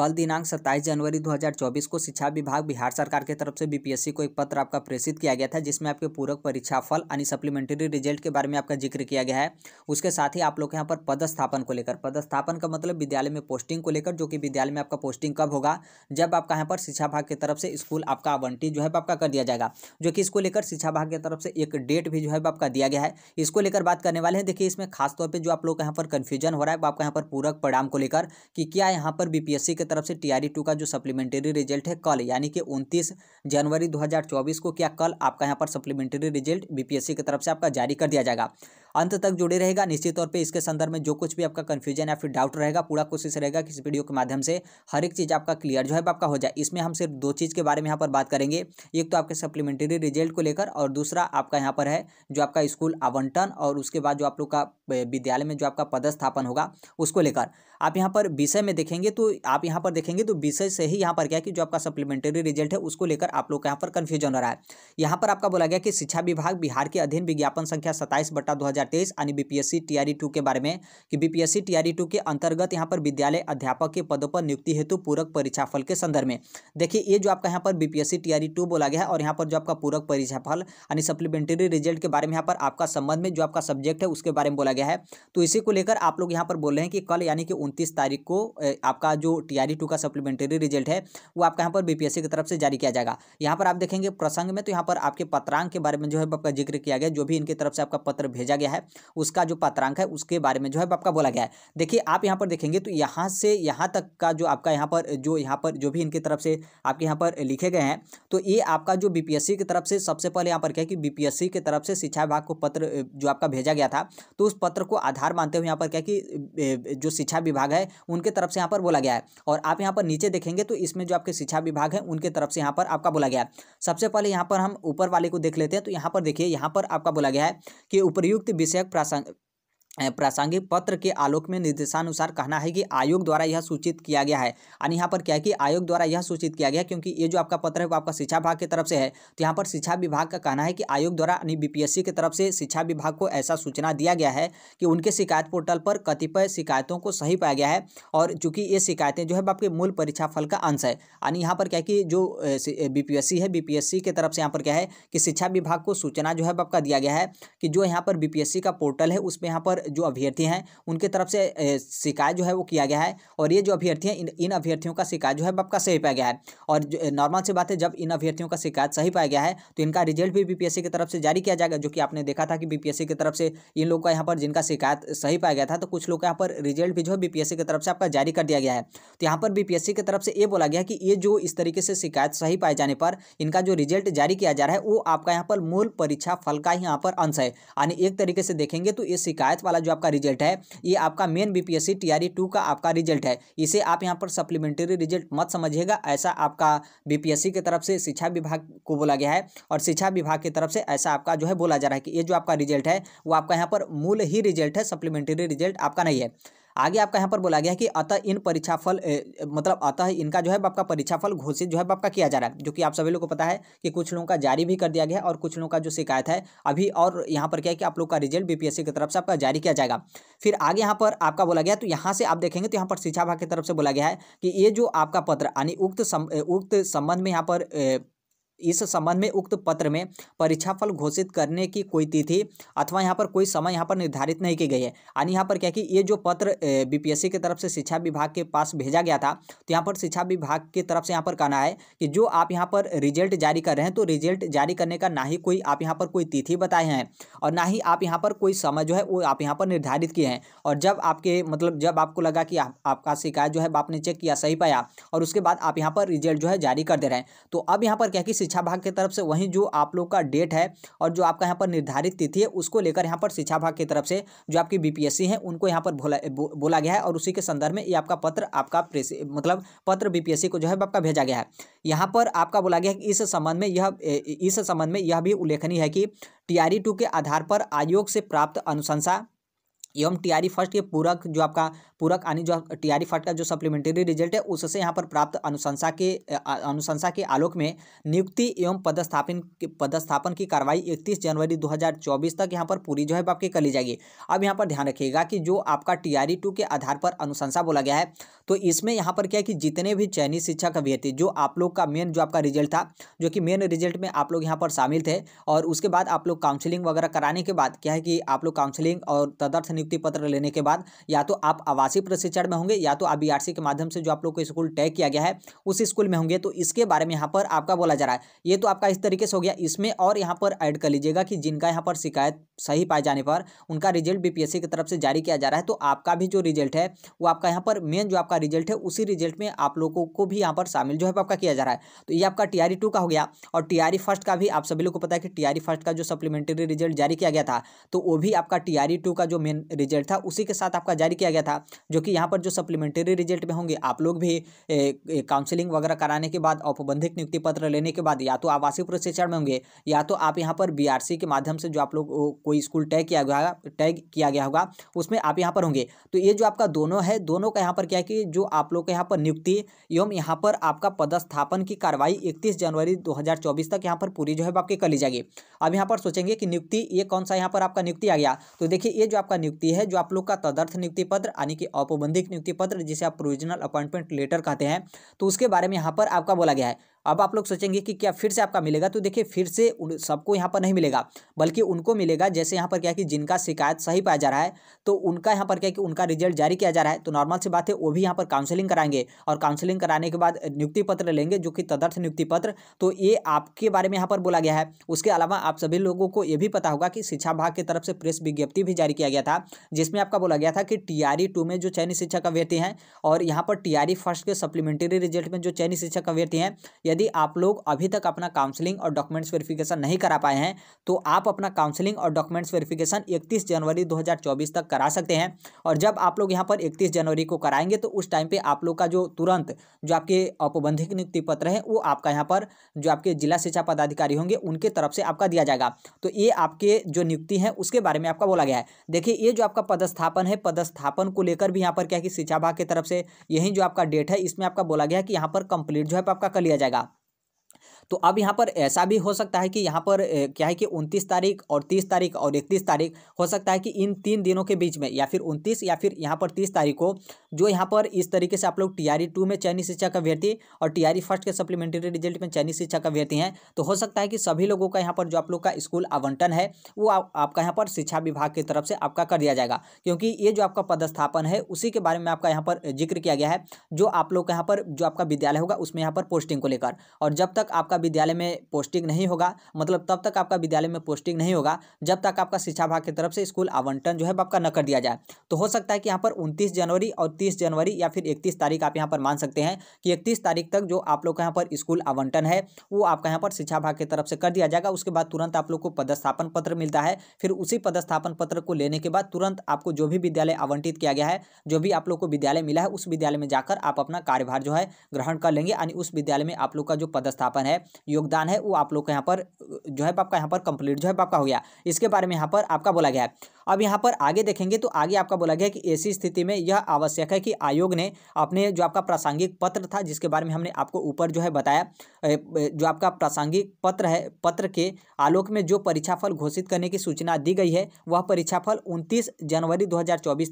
कल दिनांक 27 जनवरी 2024 को शिक्षा विभाग बिहार सरकार की तरफ से बीपीएससी को एक पत्र आपका प्रेषित किया गया था जिसमें आपके पूरक परीक्षा फल यानी सप्लीमेंट्री रिजल्ट के बारे में आपका जिक्र किया गया है उसके साथ ही आप लोग यहाँ पर पदस्थापन को लेकर पदस्थापन का मतलब विद्यालय में पोस्टिंग को लेकर जो कि विद्यालय में आपका पोस्टिंग कब होगा जब आपका यहाँ पर शिक्षा भाग की तरफ से स्कूल आपका आवंटित जो है आपका कर दिया जाएगा जो कि इसको लेकर शिक्षा भाग की तरफ से एक डेट भी जो है आपका दिया गया है इसको लेकर बात करने वाले हैं देखिए इसमें खासतौर पर जो आप लोग यहाँ पर कन्फ्यूजन हो रहा है आपका यहाँ पर पूरक परिणाम को लेकर कि क्या यहाँ पर बीपीएससी के तरफ से आर टू का जो सप्लीमेंट्री रिजल्ट है कल यानी कि 29 जनवरी 2024 को क्या कल आपका यहाँ पर सप्लीमेंट्री रिजल्ट बीपीएससी की तरफ से आपका जारी कर दिया जाएगा अंत तक जुड़े रहेगा निश्चित तौर पर इसके संदर्भ में जो कुछ भी आपका कन्फ्यूजन या फिर डाउट रहेगा पूरा कोशिश रहेगा कि इस वीडियो के माध्यम से हर एक चीज़ आपका क्लियर जो है आपका हो जाए इसमें हम सिर्फ दो चीज़ के बारे में यहाँ पर बात करेंगे एक तो आपके सप्लीमेंट्री रिजल्ट को लेकर और दूसरा आपका यहाँ पर है जो आपका स्कूल आवंटन और उसके बाद जो आप लोग का विद्यालय में जो आपका पदस्थापन होगा उसको लेकर आप यहाँ पर विषय में देखेंगे तो आप यहाँ पर देखेंगे तो विषय से ही यहाँ पर क्या है कि जो आपका सप्लीमेंट्री रिजल्ट है उसको लेकर आप लोग का यहाँ पर कन्फ्यूजन हो रहा है यहाँ पर आपका बोला गया कि शिक्षा विभाग बिहार के अधीन विज्ञापन संख्या सत्ताईस बटा दो 2023 यानी बीपीएससी टीआरई e टू के बारे में कि बीपीएससी टीआरई e टू के अंतर्गत यहाँ पर विद्यालय अध्यापक के पदों पर नियुक्ति हेतु पूरक परीक्षाफल के संदर्भ में देखिए ये जो आपका यहाँ पर बीपीएससी टीआरई e टू बोला गया है और यहाँ पर जो आपका पूरक परीक्षाफल यानी सप्लीमेंट्री रिजल्ट के बारे में यहाँ पर आपका संबंध में जो आपका सब्जेक्ट है उसके बारे में बोला गया है तो इसी को लेकर आप लोग यहाँ पर बोल रहे हैं कि कल यानी कि उनतीस तारीख को आपका जो टीआरई टू का सप्लीमेंट्री रिजल्ट है वो आपका यहाँ पर बीपीएससी की तरफ से जारी किया जाएगा यहाँ पर आप देखेंगे प्रसंग में तो यहाँ पर आपके पत्रांक के बारे में जो है आपका जिक्र किया गया जो भी इनकी तरफ से आपका पत्र भेजा गया गया है उसका जो पत्रांक है उसके बारे में जो है आपका बोला गया है देखिए आप यहाँ पर देखेंगे तो यहाँ से यहाँ तक का जो आपका यहाँ पर जो यहाँ पर जो भी इनकी तरफ से आपके यहाँ पर लिखे गए हैं तो ये आपका जो बी की तरफ से सबसे पहले यहाँ पर क्या है कि बी की तरफ से शिक्षा विभाग को पत्र जो आपका भेजा गया था तो उस पत्र को आधार मानते हुए यहाँ पर क्या कि जो शिक्षा विभाग है उनके तरफ से यहाँ पर बोला गया है और आप यहाँ पर नीचे देखेंगे तो इसमें जो आपके शिक्षा विभाग है उनके तरफ से यहाँ पर आपका बोला गया सबसे पहले यहाँ पर हम ऊपर वाले को देख लेते हैं तो यहाँ पर देखिए यहाँ पर आपका बोला गया है कि उपयुक्त विषयक प्रासंग प्रासंगिक पत्र के आलोक में निर्देशानुसार कहना है कि आयोग द्वारा यह सूचित किया गया है यानी यहाँ पर क्या है कि आयोग द्वारा यह सूचित किया गया क्योंकि ये जो आपका पत्र है वो आपका शिक्षा विभाग की तरफ से है तो यहाँ पर शिक्षा विभाग का कहना है कि आयोग द्वारा यानी बीपीएससी की तरफ से शिक्षा विभाग को ऐसा सूचना दिया गया है कि उनके शिकायत पोर्टल पर कतिपय शिकायतों को सही पाया गया है और चूंकि ये शिकायतें जो है आपके मूल परीक्षा फल का अंश है यानी यहाँ पर क्या है कि जो सी है सी की तरफ से यहाँ पर क्या है कि शिक्षा विभाग को सूचना जो है आपका दिया गया है कि जो यहाँ पर सी का पोर्टल है उसमें यहाँ पर जो अभ्यर्थी हैं उनके तरफ से शिकायत जो है वो किया गया है और ये जो अभ्यर्थी हैं इन अभ्यर्थियों का शिकायत जो है आपका सही पाया गया है और नॉर्मल सी बात है जब इन अभ्यर्थियों का शिकायत सही पाया गया है तो इनका रिजल्ट भी बी की तरफ से जारी किया जाएगा जो कि आपने देखा था कि बी की तरफ से इन लोग का यहाँ पर जिनका शिकायत सही पाया गया था तो कुछ लोग का यहाँ पर रिजल्ट भी जो है बीपीएससी की तरफ से आपका जारी कर दिया गया है तो यहाँ पर बीपीएससी की तरफ से ये बोला गया कि ये जो इस तरीके से शिकायत सही पाए जाने पर इनका जो रिजल्ट जारी किया जा रहा है वो आपका यहाँ पर मूल परीक्षा फल का ही यहाँ पर अंश है यानी एक तरीके से देखेंगे तो ये शिकायत वाला जो आपका रिजल्ट है ये आपका मेन बी पी एस का आपका रिजल्ट है इसे आप यहाँ पर सप्लीमेंट्री रिजल्ट मत समझिएगा ऐसा आपका बी पी की तरफ से शिक्षा विभाग को बोला गया है और शिक्षा विभाग की तरफ से ऐसा आपका जो है बोला जा रहा है कि ये जो आपका रिजल्ट है वो आपका यहाँ पर मूल ही रिजल्ट है सप्लीमेंट्री रिजल्ट आपका नहीं है आगे आपका यहाँ पर बोला गया है कि अतः इन परीक्षाफल मतलब अतः इनका जो है आपका परीक्षाफल घोषित जो है आपका किया जा रहा है जो कि आप सभी लोग को पता है कि कुछ लोगों का जारी भी कर दिया गया है और कुछ लोगों का जो शिकायत है अभी और यहाँ पर क्या है कि आप लोग का रिजल्ट बीपीएससी की तरफ से आपका जारी किया जाएगा फिर आगे यहाँ पर आपका बोला गया तो यहाँ से आप देखेंगे तो यहाँ पर शिक्षा विभाग की तरफ से बोला गया है कि ये जो आपका पत्र यानी उक्त उक्त संबंध में यहाँ पर इस संबंध में उक्त पत्र में परीक्षाफल घोषित करने की कोई तिथि अथवा यहाँ पर कोई समय यहाँ पर निर्धारित नहीं की गई है यानी यहाँ पर क्या कि ये जो पत्र बीपीएससी की तरफ से शिक्षा विभाग के पास भेजा गया था तो यहाँ पर शिक्षा विभाग की तरफ से यहाँ पर कहना है कि जो आप यहाँ पर रिजल्ट जारी कर रहे हैं तो रिजल्ट जारी करने का ना ही कोई आप यहाँ पर कोई तिथि बताए हैं और ना ही आप यहाँ पर कोई समय जो है वो आप यहाँ पर निर्धारित किए हैं और जब आपके मतलब जब आपको लगा कि आप, आपका शिकायत जो है आपने चेक किया सही पाया और उसके बाद आप यहाँ पर रिजल्ट जो है जारी कर दे रहे हैं तो अब यहाँ पर क्या कि शिक्षा भाग की तरफ से वहीं जो आप लोग का डेट है और जो आपका यहाँ पर निर्धारित तिथि है उसको लेकर यहाँ पर शिक्षा भाग की तरफ से जो आपकी बीपीएससी है उनको यहाँ पर बोला बोला गया है और उसी के संदर्भ में ये आपका पत्र आपका मतलब पत्र बीपीएससी को जो है आपका भेजा गया है यहाँ पर आपका बोला गया है कि इस संबंध में यह इस संबंध में यह भी उल्लेखनीय है कि टी टू e के आधार पर आयोग से प्राप्त अनुशंसा एवं टीआरई फर्स्ट e ये पूरक जो आपका पूरक यानी जो टीआरई फर्स्ट e का जो सप्लीमेंट्री रिजल्ट है उससे यहाँ पर प्राप्त अनुशंसा के अनुशंसा के आलोक में नियुक्ति एवं पदस्थापन पदस्थापन की कार्रवाई 31 जनवरी 2024 तक यहाँ पर पूरी जो है आपकी कर ली जाएगी अब यहाँ पर ध्यान रखिएगा कि जो आपका टी टू e के आधार पर अनुशंसा बोला गया है तो इसमें यहाँ पर क्या है कि जितने भी चयनित शिक्षक अभ्यर्थी जो आप लोग का मेन जो आपका रिजल्ट था जो कि मेन रिजल्ट में आप लोग यहाँ पर शामिल थे और उसके बाद आप लोग काउंसिलिंग वगैरह कराने के बाद क्या है कि आप लोग काउंसिलिंग और तदर्थ नियुक्ति पत्र लेने के बाद या तो आप आवासीय प्रशिक्षण में होंगे या तो आप बी के माध्यम से जो आप लोग को स्कूल तय किया गया है उस स्कूल में होंगे तो इसके बारे में यहाँ पर आपका बोला जा रहा है ये तो आपका इस तरीके से हो गया इसमें और यहाँ पर ऐड कर लीजिएगा कि जिनका यहाँ पर शिकायत सही पाए जाने पर उनका रिजल्ट बीपीएससी की तरफ से जारी किया जा रहा है तो आपका भी जो रिजल्ट है वो आपका यहाँ पर मेन जो आपका रिजल्ट है उसी रिजल्ट में आप लोगों को भी यहाँ पर शामिल जो है आपका किया जा रहा है तो ये आपका टीआरई टू e का हो गया और टीआरई फर्स्ट e का भी आप सभी लोग को पता है कि टीआरई फर्स्ट e का जो सप्लीमेंट्री रिजल्ट जारी किया गया था तो वो भी आपका टीआरई टू का जो मेन रिजल्ट था उसी के साथ आपका जारी किया गया था जो कि यहाँ पर जो सप्लीमेंट्री रिजल्ट में होंगे आप लोग भी काउंसिलिंग वगैरह कराने के बाद औपबंधिक नियुक्ति पत्र लेने के बाद या तो आवासीय प्रशिक्षण में होंगे या तो आप यहाँ पर बी के माध्यम से जो आप लोग कोई स्कूल टैग किया गया टैग किया गया होगा उसमें आप यहाँ पर होंगे तो ये जो आपका दोनों है दोनों का यहाँ पर क्या है कि जो आप लोग का यहाँ पर नियुक्ति एवं यहाँ पर आपका पदस्थापन की कार्रवाई इकतीस जनवरी दो तक यहाँ पर पूरी जो है आपकी कर ली जाएगी अब यहाँ पर सोचेंगे कि नियुक्ति ये कौन सा यहाँ पर आपका नियुक्ति आ गया तो देखिए ये जो आपका नियुक्ति नियुक्ति है जो आप लोग का तदर्थ नियुक्ति पत्र यानी कि औपबंधिक नियुक्ति पत्र जिसे आप प्रोविजनल अपॉइंटमेंट लेटर कहते हैं तो उसके बारे में यहाँ पर आपका बोला गया है अब आप लोग सोचेंगे कि क्या फिर से आपका मिलेगा तो देखिए फिर से सबको यहाँ पर नहीं मिलेगा बल्कि उनको मिलेगा जैसे यहाँ पर क्या कि जिनका शिकायत सही पाया जा रहा है तो उनका यहाँ पर क्या कि उनका रिजल्ट जारी किया जा रहा है तो नॉर्मल सी बात है वो भी यहाँ पर काउंसलिंग कराएंगे और काउंसलिंग कराने के बाद नियुक्ति पत्र लेंगे जो कि तदर्थ नियुक्ति पत्र तो ये आपके बारे में यहाँ पर बोला गया है उसके अलावा आप सभी लोगों को ये भी पता होगा कि शिक्षा विभाग की तरफ से प्रेस विज्ञप्ति भी जारी किया गया था जिसमें आपका बोला गया था कि टीआरई टू में जो चयनित शिक्षक अभ्यर्थी हैं और यहाँ पर टीआरई फर्स्ट के सप्लीमेंट्री रिजल्ट में जो चयनित शिक्षक अभ्यर्थी हैं यदि आप लोग अभी तक अपना काउंसलिंग और डॉक्यूमेंट्स वेरिफिकेशन नहीं करा पाए हैं तो आप अपना काउंसलिंग और डॉक्यूमेंट्स वेरिफिकेशन 31 जनवरी 2024 तक करा सकते हैं और जब आप लोग यहाँ पर 31 जनवरी को कराएंगे तो उस टाइम पे आप लोग का जो तुरंत जो आपके औपबंधिक नियुक्ति पत्र है वो आपका यहाँ पर जो आपके जिला शिक्षा पदाधिकारी होंगे उनके तरफ से आपका दिया जाएगा तो ये आपके जो नियुक्ति है उसके बारे में आपका बोला गया है देखिए ये जो आपका पदस्थापन है पदस्थापन को लेकर भी यहाँ पर क्या कि शिक्षा विभाग की तरफ से यही जो आपका डेट है इसमें आपका बोला गया कि यहाँ पर कंप्लीट जो है आपका कर लिया जाएगा तो अब यहाँ पर ऐसा भी हो सकता है कि यहाँ पर क्या है कि उनतीस तारीख और तीस तारीख और इकतीस तारीख हो सकता है कि इन तीन दिनों के बीच में या फिर उनतीस या फिर यहाँ पर तीस तारीख को जो यहाँ पर इस तरीके से आप लोग टी आर e में शिक्षा का अभ्यर्थी और टी आर फर्स्ट के सप्लीमेंट्री रिजल्ट में शिक्षा का अभ्यर्थी हैं तो हो सकता है कि सभी लोगों का यहाँ पर जो आप लोग का स्कूल आवंटन है वो आपका यहाँ पर शिक्षा विभाग की तरफ से आपका कर दिया जाएगा क्योंकि ये जो आपका पदस्थापन है उसी के बारे में आपका यहाँ पर जिक्र किया गया है जो आप लोग का यहाँ पर जो आपका विद्यालय होगा उसमें यहाँ पर पोस्टिंग को लेकर और जब तक आपका विद्यालय में पोस्टिंग नहीं होगा मतलब तब तक आपका विद्यालय में पोस्टिंग नहीं होगा जब तक आपका शिक्षा विभाग की तरफ से स्कूल आवंटन जो है आपका न कर दिया जाए तो हो सकता है कि यहाँ पर उनतीस जनवरी और तीस जनवरी या फिर इकतीस तारीख आप यहाँ पर मान सकते हैं कि इकतीस तारीख तक जो आप लोग का यहाँ पर स्कूल आवंटन है वो आपका यहाँ पर शिक्षा विभाग की तरफ से कर दिया जाएगा उसके बाद तुरंत आप लोग को पदस्थापन पत्र मिलता है फिर उसी पदस्थापन पत्र को लेने के बाद तुरंत आपको जो भी विद्यालय आवंटित किया गया है जो भी आप लोग को विद्यालय मिला है उस विद्यालय में जाकर आप अपना कार्यभार जो है ग्रहण कर लेंगे यानी उस विद्यालय में आप लोग का जो पदस्थापन है योगदान है वो आप लोग का यहाँ पर जो है आपका यहाँ पर कंप्लीट जो है आपका हो गया इसके बारे में यहाँ पर आपका बोला गया है अब यहाँ पर आगे देखेंगे तो आगे आपका बोला गया कि ऐसी स्थिति में यह आवश्यक है कि आयोग ने अपने जो आपका प्रासंगिक पत्र था जिसके बारे में हमने आपको ऊपर जो है बताया जो आपका प्रासंगिक पत्र है पत्र के आलोक में जो परीक्षाफल घोषित करने की सूचना दी गई है वह परीक्षाफल उनतीस जनवरी दो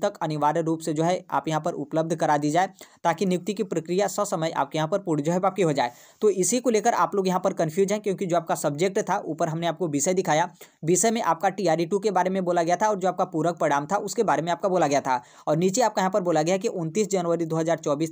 तक अनिवार्य रूप से जो है आप यहाँ पर उपलब्ध करा दी जाए ताकि नियुक्ति की प्रक्रिया ससमय आपके यहाँ पर पूर्ण जो है आपकी हो जाए तो इसी को लेकर आप लोग यहाँ पर कन्फ्यूज हैं क्योंकि जो आपका सब्जेक्ट था ऊपर हमने आपको विषय दिखाया विषय में आपका टी आर के बारे में बोला गया था और जो आपका पूरक परिणाम था उसके बारे में आपका बोला गया था और नीचे आपका यहाँ पर बोला गया कि उनतीस जनवरी दो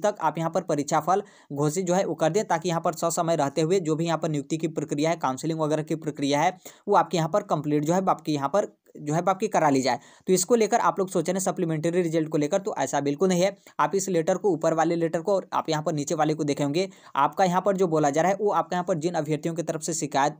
तक आप यहाँ पर परीक्षा फल घोषित जो है वो कर दें ताकि यहाँ पर ससमय रहते हुए जो भी यहाँ पर नियुक्ति की प्रक्रिया है काउंसिलिंग वगैरह की प्रक्रिया है वो आपके यहाँ पर कंप्लीट जो है आपके यहाँ पर जो है आपकी करा ली जाए तो इसको लेकर आप लोग सोच रहे सप्लीमेंट्री रिजल्ट को लेकर तो ऐसा बिल्कुल नहीं है आप इस लेटर को ऊपर वाले लेटर को और आप यहाँ पर नीचे वाले को देखेंगे आपका यहाँ पर जो बोला जा रहा है वो आपका यहाँ पर जिन अभ्यर्थियों की तरफ से शिकायत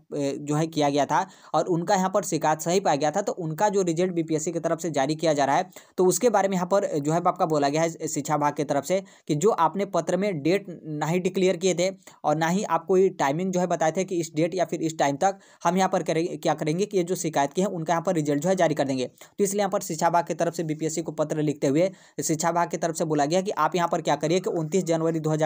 जो है किया गया था और उनका यहाँ पर शिकायत सही पाया गया था तो उनका जो रिजल्ट बीपीएससी की तरफ से जारी किया जा रहा है तो उसके बारे में यहाँ पर जो है आपका बोला गया है शिक्षा विभाग की तरफ से कि जो आपने पत्र में डेट ना ही डिक्लेयर किए थे और ना ही आपको ये टाइमिंग जो है बताए थे कि इस डेट या फिर इस टाइम तक हम यहाँ पर करेंगे क्या करेंगे कि ये जो शिकायत की है उनका यहाँ पर रिजल्ट जो है जारी कर देंगे तो इसलिए यहाँ पर शिक्षा विभाग की तरफ से बीपीएससी को पत्र लिखते हुए शिक्षा विभाग की तरफ से बोला गया कि आप यहाँ पर क्या करिए कि उनतीस जनवरी दो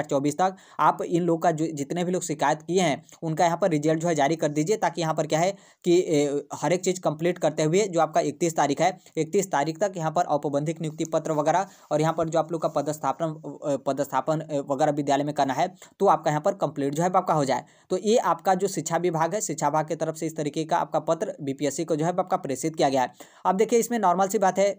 तक आप इन लोग का जितने भी लोग शिकायत किए हैं उनका यहाँ पर रिजल्ट जो है जारी कर दीजिए ताकि यहाँ पर क्या है कि हर एक चीज़ कंप्लीट करते हुए जो आपका इकतीस तारीख है इकतीस तारीख तक यहाँ पर औपबंधिक नियुक्ति पत्र वगैरह और यहाँ पर जो आप लोग का पदस्थापन पदस्थापन वगैरह विद्यालय में करना है तो आपका यहाँ पर कंप्लीट जो है आपका हो जाए तो ये आपका जो शिक्षा विभाग है शिक्षा विभाग की तरफ से इस तरीके का आपका पत्र बीपीएससी को जो है आपका प्रेषित किया गया है अब देखिए इसमें नॉर्मल सी बात है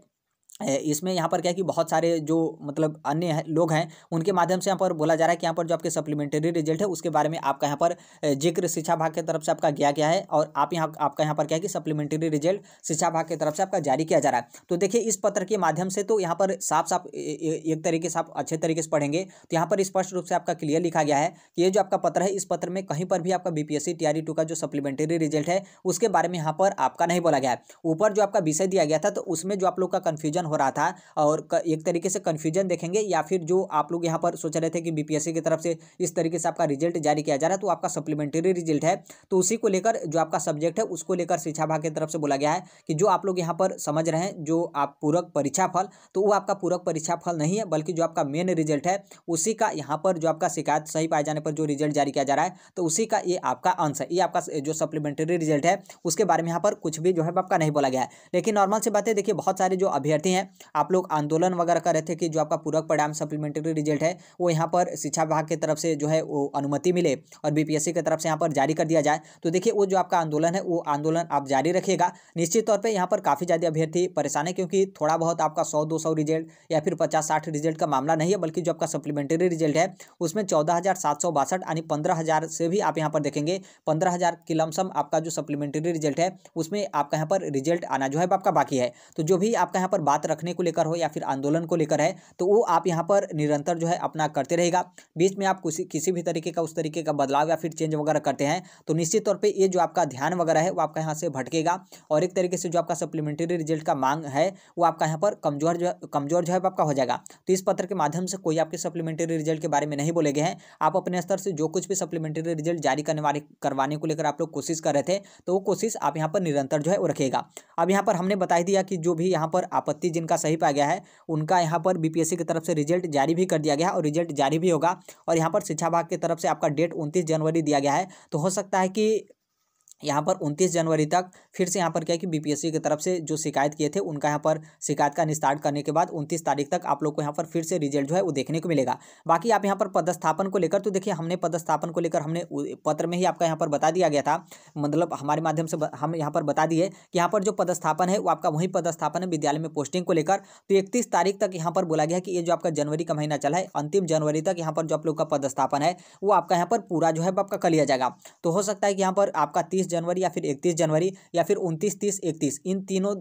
इसमें यहाँ पर क्या है कि बहुत सारे जो मतलब अन्य है, लोग हैं उनके माध्यम से यहाँ पर बोला जा रहा है कि यहाँ पर जो आपके सप्लीमेंट्री रिजल्ट है उसके बारे में आपका यहाँ पर जिक्र शिक्षा भाग की तरफ से आपका गया गया है और आप यहाँ आपका यहाँ पर क्या है कि सप्लीमेंट्री रिजल्ट शिक्षा भाग की तरफ से आपका जारी किया जा रहा है तो देखिए इस पत्र के माध्यम से तो यहाँ पर साफ साफ एक तरीके से आप अच्छे तरीके से पढ़ेंगे तो यहाँ पर स्पष्ट रूप से आपका क्लियर लिखा गया है कि ये जो आपका पत्र है इस पत्र में कहीं पर भी आपका बी पी e का जो सप्लीमेंट्री रिजल्ट है उसके बारे में यहाँ पर आपका नहीं बोला गया है ऊपर जो आपका विषय दिया गया था तो उसमें जो आप लोग का कन्फ्यूजन कन्फ्यूजन हो रहा था और एक तरीके से कन्फ्यूजन देखेंगे या फिर जो आप लोग यहाँ पर सोच रहे थे कि बीपीएससी की तरफ से इस तरीके से आपका रिजल्ट जारी किया जा रहा है तो आपका सप्लीमेंट्री रिजल्ट है तो उसी को लेकर जो आपका सब्जेक्ट है उसको लेकर शिक्षा विभाग की तरफ से बोला गया है कि जो आप लोग यहाँ पर समझ रहे हैं जो आप पूरक परीक्षा फल तो वो आपका पूरक परीक्षा फल नहीं है बल्कि जो आपका मेन रिजल्ट है उसी का यहाँ पर जो आपका शिकायत सही पाए जाने पर जो रिजल्ट जारी किया जा रहा है तो उसी का ये आपका आंसर ये आपका जो सप्लीमेंट्री रिजल्ट है उसके बारे में यहाँ पर कुछ भी जो है आपका नहीं बोला गया है लेकिन नॉर्मल से बातें देखिए बहुत सारे जो अभ्यर्थी साथ ही हैं आप लोग आंदोलन वगैरह कर रहे थे कि जो आपका पूरक परिणाम सप्लीमेंट्री रिजल्ट है वो यहाँ पर शिक्षा विभाग की तरफ से जो है वो अनुमति मिले और बीपीएससी की तरफ से यहाँ पर जारी कर दिया जाए तो देखिए वो जो आपका आंदोलन है वो आंदोलन आप जारी रखिएगा निश्चित तौर पर यहाँ पर काफ़ी ज़्यादा अभ्यर्थी परेशान है क्योंकि थोड़ा बहुत आपका सौ दो रिजल्ट या फिर पचास साठ रिजल्ट का मामला नहीं है बल्कि जो आपका सप्लीमेंट्री रिजल्ट है उसमें चौदह हज़ार सात सौ बासठ यानी पंद्रह हज़ार से भी आप यहाँ पर देखेंगे पंद्रह हज़ार की लमसम आपका जो सप्लीमेंट्री रिजल्ट है उसमें आपका यहाँ पर रिजल्ट आना जो है आपका बाकी है तो जो भी आपका यहाँ पर बात साथ रखने को लेकर हो या फिर आंदोलन को लेकर है तो वो आप यहाँ पर निरंतर जो है अपना करते रहेगा बीच में आप किसी किसी भी तरीके का उस तरीके का बदलाव या फिर चेंज वगैरह करते हैं तो निश्चित तौर पर ये जो आपका ध्यान वगैरह है वो आपका यहाँ से भटकेगा और एक तरीके से जो आपका सप्लीमेंट्री रिजल्ट का मांग है वो आपका यहाँ पर कमजोर जो कमजोर जो है आपका हो जाएगा तो इस पत्र के माध्यम से कोई आपके सप्लीमेंट्री रिजल्ट के बारे में नहीं बोले गए हैं आप अपने स्तर से जो कुछ भी सप्लीमेंट्री रिजल्ट जारी करने वाले करवाने को लेकर आप लोग कोशिश कर रहे थे तो वो कोशिश आप यहाँ पर निरंतर जो है वो रखेगा अब यहाँ पर हमने बता दिया कि जो भी यहाँ पर आपत्ति जिनका सही पाया गया है उनका यहाँ पर बीपीएससी की तरफ से रिजल्ट जारी भी कर दिया गया है और रिजल्ट जारी भी होगा और यहाँ पर शिक्षा विभाग की तरफ से आपका डेट उनतीस जनवरी दिया गया है तो हो सकता है कि यहाँ पर 29 जनवरी तक फिर से यहाँ पर क्या है कि बीपीएससी की तरफ से जो शिकायत किए थे उनका यहाँ पर शिकायत का निस्तार करने के बाद 29 तारीख तक आप लोग को यहाँ पर फिर से रिजल्ट जो है वो देखने को मिलेगा बाकी आप यहाँ पर पदस्थापन को लेकर तो देखिए हमने पदस्थापन को लेकर हमने पत्र में ही आपका यहाँ पर बता दिया गया था मतलब हमारे माध्यम से हम यहाँ पर बता दिए कि यहाँ पर जो पदस्थापन है वो आपका वहीं पदस्थापन है विद्यालय में पोस्टिंग को लेकर तो इकतीस तारीख तक यहाँ पर बोला गया कि ये जो आपका जनवरी का महीना चला है अंतिम जनवरी तक यहाँ पर जो आप लोग का पदस्थापन है वो आपका यहाँ पर पूरा जो है आपका कर लिया जाएगा तो हो सकता है कि यहाँ पर आपका तीस जनवरी या फिर इकतीस जनवरी या फिर उनतीस तीस इकतीस इन तीनों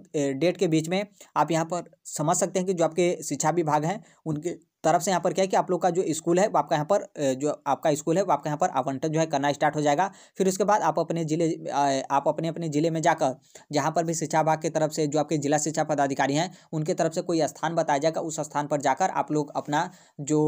डेट के बीच में आप यहाँ पर समझ सकते हैं कि जो आपके शिक्षा विभाग हैं उनके तरफ से यहाँ पर क्या है कि आप लोग का जो स्कूल है वो आपका यहाँ पर जो आपका स्कूल है वो आपका यहाँ पर आवंटन जो है करना स्टार्ट हो जाएगा फिर उसके बाद आप अपने जिले आप अपने अपने ज़िले में जाकर जहाँ पर भी शिक्षा विभाग की तरफ से जो आपके जिला शिक्षा पदाधिकारी हैं उनके तरफ से कोई स्थान बताया जाएगा उस स्थान पर जाकर आप लोग अपना जो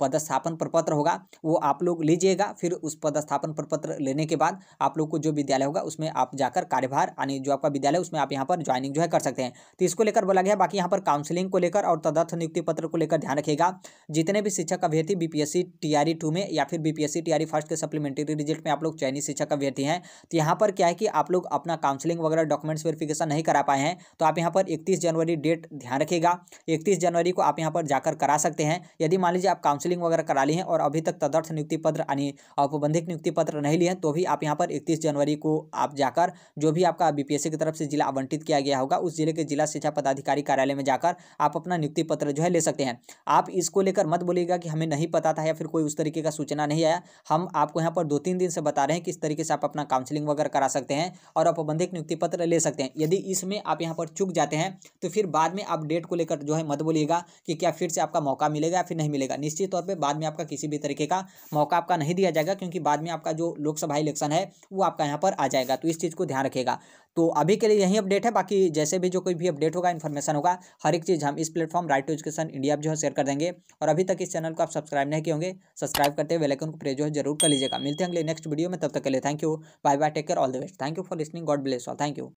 पदस्थापन प्रपत्र होगा वो आप लोग लीजिएगा फिर उस पदस्थापन प्रपत्र लेने के बाद आप लोग को जो विद्यालय होगा उसमें आप जाकर कार्यभार यानी जो आपका विद्यालय उसमें आप यहाँ पर ज्वाइनिंग जो है कर सकते हैं तो इसको लेकर बोला गया बाकी यहाँ पर काउंसिलिंग को लेकर और तदर्थ नियुक्ति पत्र को लेकर ध्यान रखिएगा रहेगा जितने भी शिक्षक अभ्यर्थी बीपीएससी टीआरई टू में या फिर बीपीएससी टीआरई फर्स्ट के सप्लीमेंट्री रिजल्ट में आप लोग चयनित शिक्षक अभ्यर्थी हैं तो यहाँ पर क्या है कि आप लोग अपना काउंसलिंग वगैरह डॉक्यूमेंट्स वेरिफिकेशन नहीं करा पाए हैं तो आप यहाँ पर इकतीस जनवरी डेट ध्यान रखेगा इकतीस जनवरी को आप यहाँ पर जाकर करा सकते हैं यदि मान लीजिए आप काउंसलिंग वगैरह करा ली हैं और अभी तक तदर्थ नियुक्ति पत्र यानी औपबंधिक नियुक्ति पत्र नहीं लिए हैं तो भी आप यहाँ पर इकतीस जनवरी को आप जाकर जो भी आपका बीपीएससी की तरफ से जिला आवंटित किया गया होगा उस जिले के जिला शिक्षा पदाधिकारी कार्यालय में जाकर आप अपना नियुक्ति पत्र जो है ले सकते हैं आप आप इसको लेकर मत बोलिएगा कि हमें नहीं पता था या फिर कोई उस तरीके का सूचना नहीं आया हम आपको यहाँ पर दो तीन दिन से बता रहे हैं किस तरीके से आप अपना काउंसलिंग वगैरह करा सकते हैं और अपबंधिक नियुक्ति पत्र ले सकते हैं यदि इसमें आप यहाँ पर चुक जाते हैं तो फिर बाद में आप डेट को लेकर जो है मत बोलिएगा कि क्या फिर से आपका मौका मिलेगा या फिर नहीं मिलेगा निश्चित तौर पर बाद में आपका किसी भी तरीके का मौका आपका नहीं दिया जाएगा क्योंकि बाद में आपका जो लोकसभा इलेक्शन है वो आपका यहाँ पर आ जाएगा तो इस चीज़ को ध्यान रखेगा तो अभी के लिए यही अपडेट है बाकी जैसे भी जो कोई भी अपडेट होगा इन्फॉर्मेशन होगा हर एक चीज़ हम इस platform Right to Education India जो है शेयर कर देंगे जाएंगे और अभी तक इस चैनल को आप सब्सक्राइब नहीं किए होंगे सब्सक्राइब करते हुए बेलाइकन को प्रेस जो है जरूर कर लीजिएगा मिलते हैं अगले नेक्स्ट वीडियो में तब तक के लिए thank you bye bye take care all the best thank you for listening God bless all thank you